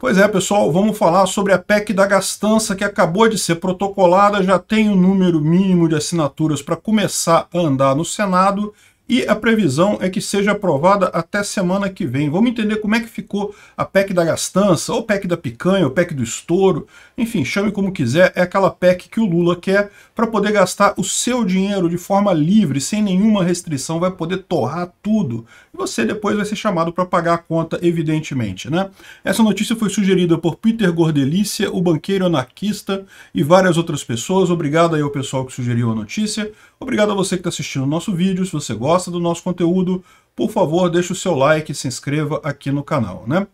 Pois é, pessoal, vamos falar sobre a PEC da gastança que acabou de ser protocolada, já tem o um número mínimo de assinaturas para começar a andar no Senado e a previsão é que seja aprovada até semana que vem. Vamos entender como é que ficou a PEC da gastança, ou PEC da picanha, ou PEC do estouro, enfim, chame como quiser, é aquela PEC que o Lula quer para poder gastar o seu dinheiro de forma livre, sem nenhuma restrição, vai poder torrar tudo. E você depois vai ser chamado para pagar a conta, evidentemente, né? Essa notícia foi sugerida por Peter Gordelícia, o banqueiro anarquista e várias outras pessoas. Obrigado aí ao pessoal que sugeriu a notícia. Obrigado a você que está assistindo o nosso vídeo. Se você gosta do nosso conteúdo, por favor, deixe o seu like e se inscreva aqui no canal, né?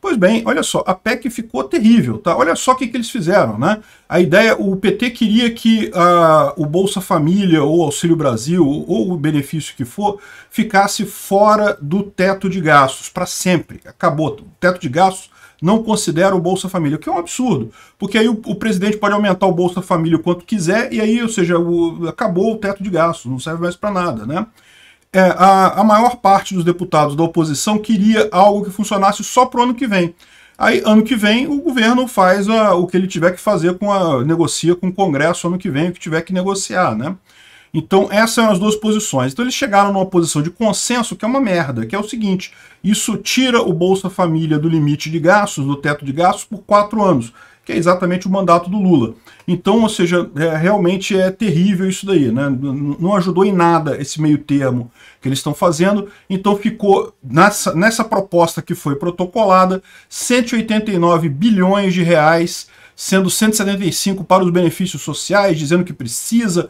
Pois bem, olha só, a PEC ficou terrível, tá? Olha só o que, que eles fizeram, né? A ideia, o PT queria que a ah, o Bolsa Família ou Auxílio Brasil ou o benefício que for ficasse fora do teto de gastos para sempre. Acabou, o teto de gastos não considera o Bolsa Família, o que é um absurdo, porque aí o, o presidente pode aumentar o Bolsa Família o quanto quiser, e aí, ou seja, o, acabou o teto de gastos, não serve mais para nada, né? É, a, a maior parte dos deputados da oposição queria algo que funcionasse só para o ano que vem. Aí, ano que vem, o governo faz a, o que ele tiver que fazer com a. negocia com o Congresso ano que vem, o que tiver que negociar, né? Então, essas são as duas posições. Então, eles chegaram numa posição de consenso que é uma merda, que é o seguinte: isso tira o Bolsa Família do limite de gastos, do teto de gastos, por quatro anos, que é exatamente o mandato do Lula. Então, ou seja, é, realmente é terrível isso daí, né? Não ajudou em nada esse meio termo que eles estão fazendo. Então, ficou nessa, nessa proposta que foi protocolada 189 bilhões de reais sendo 175 para os benefícios sociais, dizendo que precisa,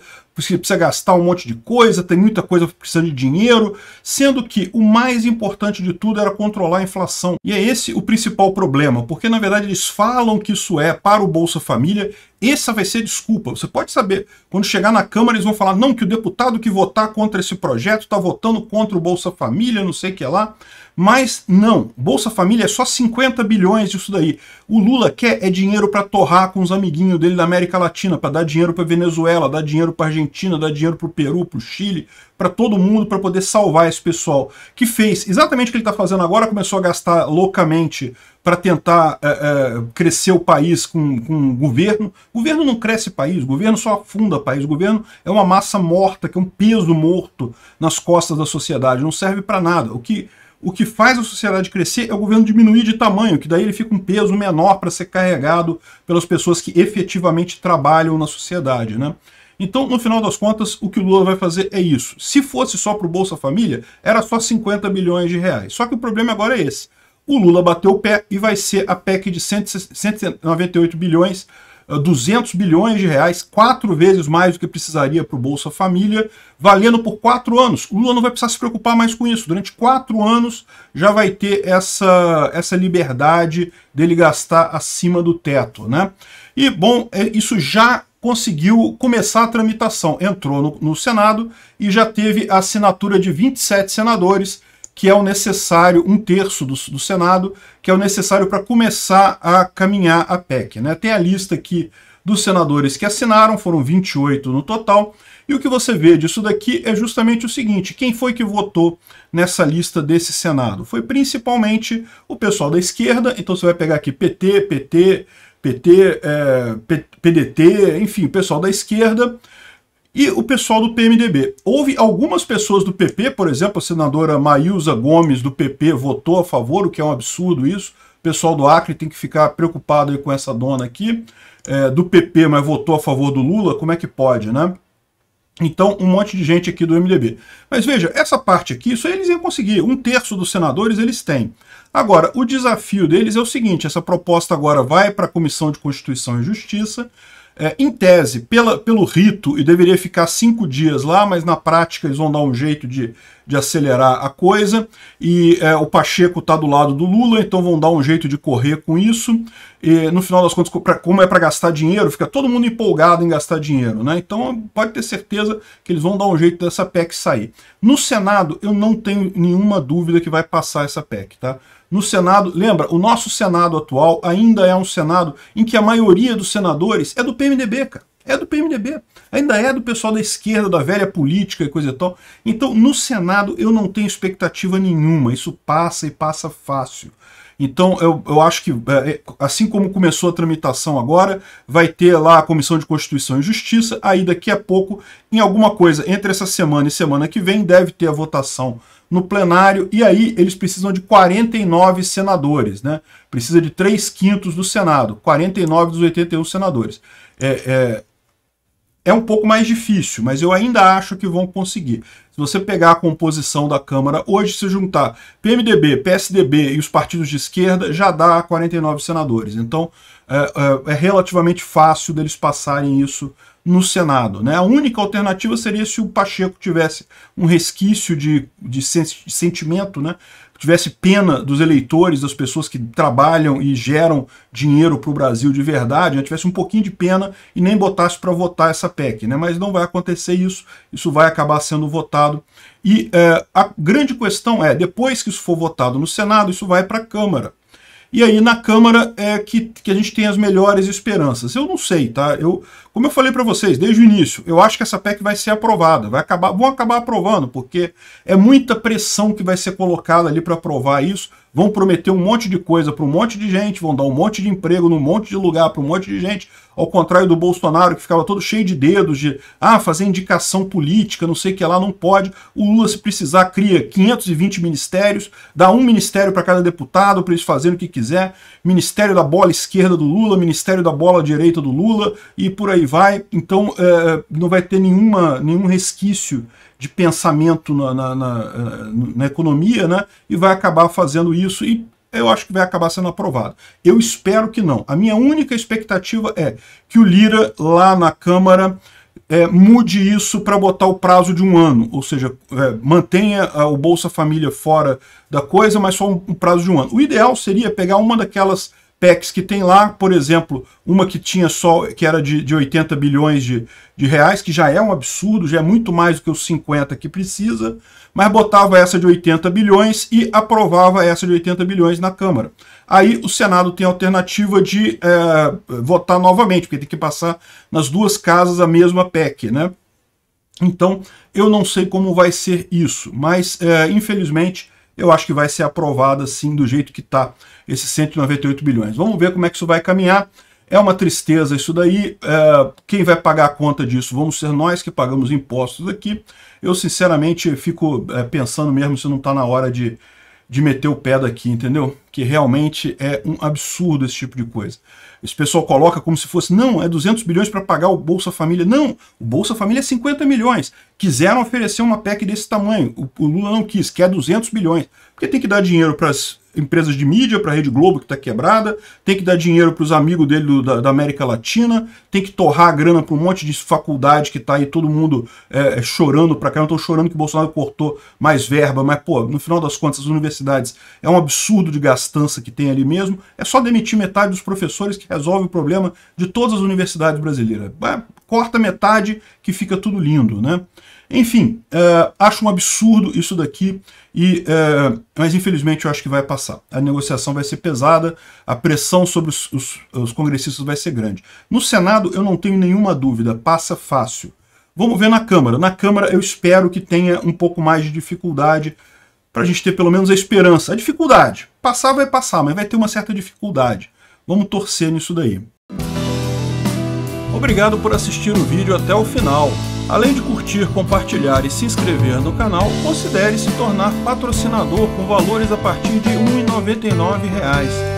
precisa gastar um monte de coisa, tem muita coisa precisando de dinheiro, sendo que o mais importante de tudo era controlar a inflação. E é esse o principal problema, porque na verdade eles falam que isso é para o Bolsa Família, essa vai ser desculpa. Você pode saber, quando chegar na Câmara eles vão falar não, que o deputado que votar contra esse projeto está votando contra o Bolsa Família, não sei o que é lá, mas não, Bolsa Família é só 50 bilhões disso daí. O Lula quer é dinheiro para torrar com os amiguinhos dele da América Latina, para dar dinheiro para Venezuela, dar dinheiro para Argentina, Argentina, dar dinheiro para o Peru, para o Chile, para todo mundo, para poder salvar esse pessoal. Que fez exatamente o que ele está fazendo agora, começou a gastar loucamente para tentar é, é, crescer o país com, com o governo. O governo não cresce país, o governo só afunda país. O governo é uma massa morta, que é um peso morto nas costas da sociedade, não serve para nada. O que o que faz a sociedade crescer é o governo diminuir de tamanho, que daí ele fica um peso menor para ser carregado pelas pessoas que efetivamente trabalham na sociedade, né? Então, no final das contas, o que o Lula vai fazer é isso. Se fosse só para o Bolsa Família, era só 50 bilhões de reais. Só que o problema agora é esse. O Lula bateu o pé e vai ser a PEC de 198 bilhões 200 ah, bilhões de reais, quatro vezes mais do que precisaria para o Bolsa Família, valendo por quatro anos. O Lula não vai precisar se preocupar mais com isso. Durante quatro anos já vai ter essa, essa liberdade dele gastar acima do teto. Né? E, bom, é, isso já conseguiu começar a tramitação. Entrou no, no, Senado e já teve a assinatura de 27 senadores, que é o necessário, um terço do, do Senado, que é o necessário para começar a caminhar a PEC. Né? Tem a lista aqui dos senadores que assinaram, foram 28 no total, e o que você vê disso daqui é justamente o seguinte, quem foi que votou nessa lista desse Senado? Foi principalmente o pessoal da esquerda, então você vai pegar aqui PT, PT, PT, é, PDT, enfim, o pessoal da esquerda e o pessoal do PMDB. Houve algumas pessoas do PP, por exemplo, a senadora Maísa Gomes do PP votou a favor, o que é um absurdo isso. O pessoal do Acre tem que ficar preocupado com essa dona aqui, é, do PP, mas votou a favor do Lula, como é que pode, né? Então, um monte de gente aqui do MDB. Mas veja, essa parte aqui, isso aí eles iam conseguir. Um terço dos senadores eles têm. Agora, o desafio deles é o seguinte, essa proposta agora vai para a Comissão de Constituição e Justiça, é, em tese, pela, pelo rito, e deveria ficar cinco dias lá, mas na prática eles vão dar um jeito de de acelerar a coisa. E é, o Pacheco está do lado do Lula, então vão dar um jeito de correr com isso. E no final das contas, pra, como é para gastar dinheiro, fica todo mundo empolgado em gastar dinheiro, né? Então pode ter certeza que eles vão dar um jeito dessa PEC sair. No Senado, eu não tenho nenhuma dúvida que vai passar essa PEC, tá? no Senado. Lembra, o nosso Senado atual ainda é um Senado em que a maioria dos senadores é do PMDB, cara. É do PMDB. Ainda é do pessoal da esquerda, da velha política e coisa e tal. Então, no Senado, eu não tenho expectativa nenhuma. Isso passa e passa fácil. Então, eu, eu acho que, é, é, assim como começou a tramitação agora, vai ter lá a Comissão de Constituição e Justiça, aí daqui a pouco, em alguma coisa, entre essa semana e semana que vem, deve ter a votação no plenário, e aí eles precisam de 49 senadores, né? Precisa de 3 quintos do Senado, 49 dos 81 senadores. É, é, é um pouco mais difícil, mas eu ainda acho que vão conseguir. Se você pegar a composição da Câmara hoje, se juntar PMDB, PSDB e os partidos de esquerda, já dá 49 senadores. Então é, é, é relativamente fácil deles passarem isso no Senado. Né? A única alternativa seria se o Pacheco tivesse um resquício de, de sentimento né, tivesse pena dos eleitores, das pessoas que trabalham e geram dinheiro para o Brasil de verdade, né, tivesse um pouquinho de pena e nem botasse para votar essa PEC. Né, mas não vai acontecer isso, isso vai acabar sendo votado. E é, a grande questão é, depois que isso for votado no Senado, isso vai para a Câmara. E aí na Câmara é que, que a gente tem as melhores esperanças. Eu não sei, tá? Eu, como eu falei para vocês desde o início, eu acho que essa PEC vai ser aprovada, vai acabar, vão acabar aprovando, porque é muita pressão que vai ser colocada ali para aprovar isso. Vão prometer um monte de coisa para um monte de gente, vão dar um monte de emprego num monte de lugar para um monte de gente, ao contrário do Bolsonaro, que ficava todo cheio de dedos, de ah, fazer indicação política, não sei o que lá, não pode. O Lula, se precisar, cria 520 ministérios, dá um ministério para cada deputado, para eles fazerem o que quiser. Ministério da bola esquerda do Lula, Ministério da bola direita do Lula, e por aí vai. Então, é, não vai ter nenhuma, nenhum resquício de pensamento na, na, na, eh, na economia, né? E vai acabar fazendo isso e eu acho que vai acabar sendo aprovado. Eu espero que não. A minha única expectativa é que o Lira, lá na Câmara, é, mude isso para botar o prazo de um ano, ou seja, é, mantenha a, ah, o Bolsa Família fora da coisa, mas só um, um prazo de um ano. O ideal seria pegar uma daquelas PECs que tem lá, por exemplo, uma que tinha só que era de, de 80 bilhões de, de reais, que já é um absurdo, já é muito mais do que os 50 que precisa, mas botava essa de 80 bilhões e aprovava essa de 80 bilhões na Câmara. Aí o Senado tem a alternativa de é, votar novamente, porque tem que passar nas duas casas a mesma PEC, né? Então, eu não sei como vai ser isso, mas é, infelizmente eu acho que vai ser aprovada assim do jeito que está esses 198 bilhões. Vamos ver como é que isso vai caminhar. É uma tristeza isso daí. É, quem vai pagar a conta disso? Vamos ser nós que pagamos impostos aqui. Eu, sinceramente, fico é, pensando mesmo se não está na hora de, de meter o pé daqui, entendeu? que realmente é um absurdo esse tipo de coisa. Esse pessoal coloca como se fosse, não, é 200 bilhões para pagar o Bolsa Família. Não, o Bolsa Família é 50 milhões. Quiseram oferecer uma PEC desse tamanho. O, o Lula não quis, quer 200 bilhões. Porque tem que dar dinheiro para as empresas de mídia, para a Rede Globo que está quebrada, tem que dar dinheiro para os amigos dele do, da, da, América Latina, tem que torrar a grana para um monte de faculdade que está aí todo mundo é, é chorando para cá. Eu estou chorando que o Bolsonaro cortou mais verba, mas, pô, no final das contas, as universidades é um absurdo de gastar gastança que tem ali mesmo. É só demitir metade dos professores que resolve o problema de todas as universidades brasileiras. É, corta metade que fica tudo lindo, né? Enfim, é, acho um absurdo isso daqui, e, é, mas infelizmente eu acho que vai passar. A negociação vai ser pesada, a pressão sobre os, os, os congressistas vai ser grande. No Senado eu não tenho nenhuma dúvida, passa fácil. Vamos ver na Câmara. Na Câmara eu espero que tenha um pouco mais de dificuldade, para a gente ter pelo menos a esperança. A dificuldade. Passar vai passar, mas vai ter uma certa dificuldade. Vamos torcer nisso daí. Obrigado por assistir o vídeo até o final. Além de curtir, compartilhar e se inscrever no canal, considere se tornar patrocinador com valores a partir de R$ 1,99